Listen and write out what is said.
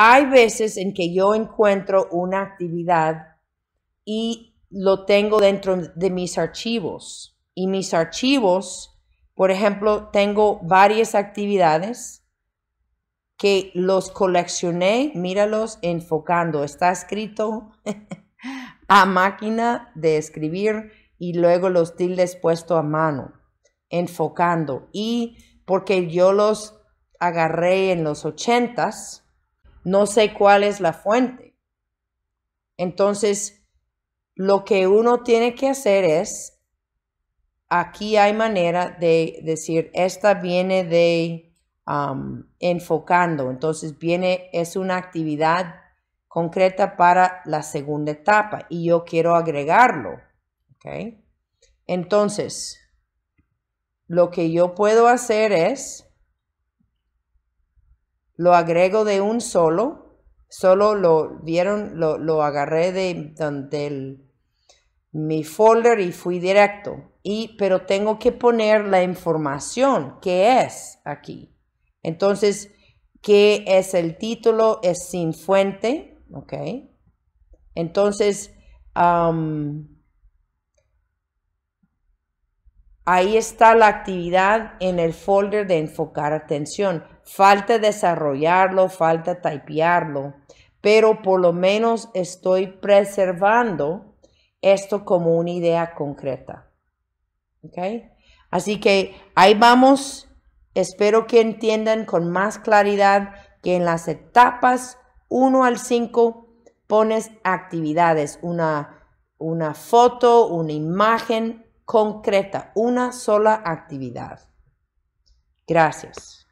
hay veces en que yo encuentro una actividad y lo tengo dentro de mis archivos. Y mis archivos, por ejemplo, tengo varias actividades que los coleccioné, míralos enfocando, está escrito a máquina de escribir y luego los tildes puesto a mano, enfocando. Y porque yo los agarré en los ochentas, no sé cuál es la fuente. Entonces, lo que uno tiene que hacer es, aquí hay manera de decir, esta viene de enfocando, entonces viene, es una actividad concreta para la segunda etapa y yo quiero agregarlo. ¿okay? Entonces, lo que yo puedo hacer es lo agrego de un solo, solo lo vieron, lo, agarré de, mi folder y fui directo. Y, pero tengo que poner la información que es aquí. Entonces, ¿qué es el título? Es sin fuente, ¿ok? Entonces, Ahí está la actividad en el folder de enfocar atención. Falta desarrollarlo, falta typearlo, pero por lo menos estoy preservando esto como una idea concreta. Así que ahí vamos. Espero que entiendan con más claridad que en las etapas 1 al 5 pones actividades, una, una foto, una imagen, concreta, una sola actividad. Gracias.